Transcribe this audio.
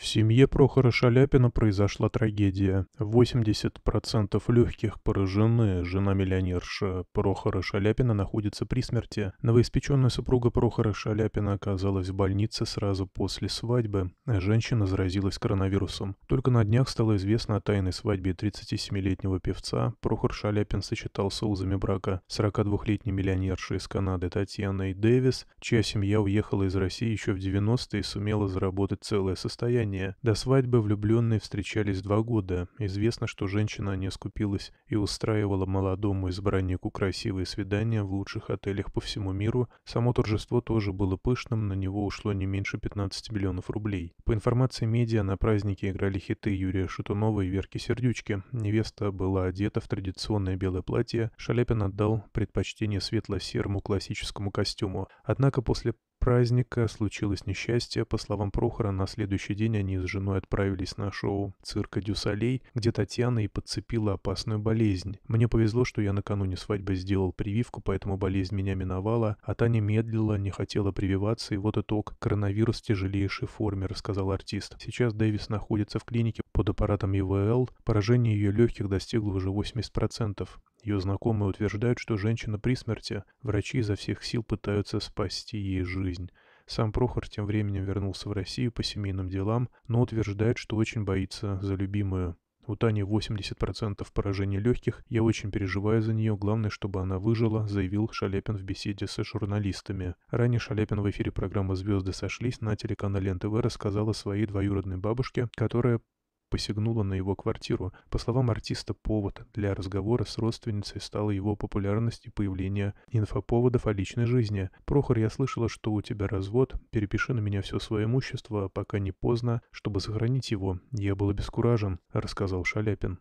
В семье Прохора Шаляпина произошла трагедия. 80% легких поражены. Жена миллионерша Прохора Шаляпина находится при смерти. Новоиспеченная супруга Прохора Шаляпина оказалась в больнице сразу после свадьбы. Женщина заразилась коронавирусом. Только на днях стало известно о тайной свадьбе 37-летнего певца. Прохор Шаляпин сочетался узами брака 42-летней миллионерша из Канады Татьяной Дэвис, чья семья уехала из России еще в 90-е и сумела заработать целое состояние расстояния. До свадьбы влюбленные встречались два года. Известно, что женщина не скупилась и устраивала молодому избраннику красивые свидания в лучших отелях по всему миру. Само торжество тоже было пышным, на него ушло не меньше 15 миллионов рублей. По информации медиа, на празднике играли хиты Юрия Шатунова и Верки Сердючки. Невеста была одета в традиционное белое платье, Шаляпин отдал предпочтение светло-серому классическому костюму. Однако после праздника случилось несчастье. По словам Прохора, на следующий день они с женой отправились на шоу цирка Дюсалей, где Татьяна и подцепила опасную болезнь. Мне повезло, что я накануне свадьбы сделал прививку, поэтому болезнь меня миновала, а Таня медлила, не хотела прививаться, и вот итог. Коронавирус в тяжелейшей форме, рассказал артист. Сейчас Дэвис находится в клинике под аппаратом ИВЛ. Поражение ее легких достигло уже 80%. Ее знакомые утверждают, что женщина при смерти, врачи изо всех сил пытаются спасти ей жизнь. Сам Прохор тем временем вернулся в Россию по семейным делам, но утверждает, что очень боится за любимую. У Тани 80% поражения легких, я очень переживаю за нее, главное, чтобы она выжила, заявил Шаляпин в беседе со журналистами. Ранее Шаляпин в эфире программы «Звезды сошлись» на телеканале НТВ рассказал о своей двоюродной бабушке, которая посягнула на его квартиру. По словам артиста, повод для разговора с родственницей стала его популярность и появление инфоповодов о личной жизни. «Прохор, я слышала, что у тебя развод. Перепиши на меня все свое имущество, пока не поздно, чтобы сохранить его. Я был обескуражен», — рассказал Шаляпин.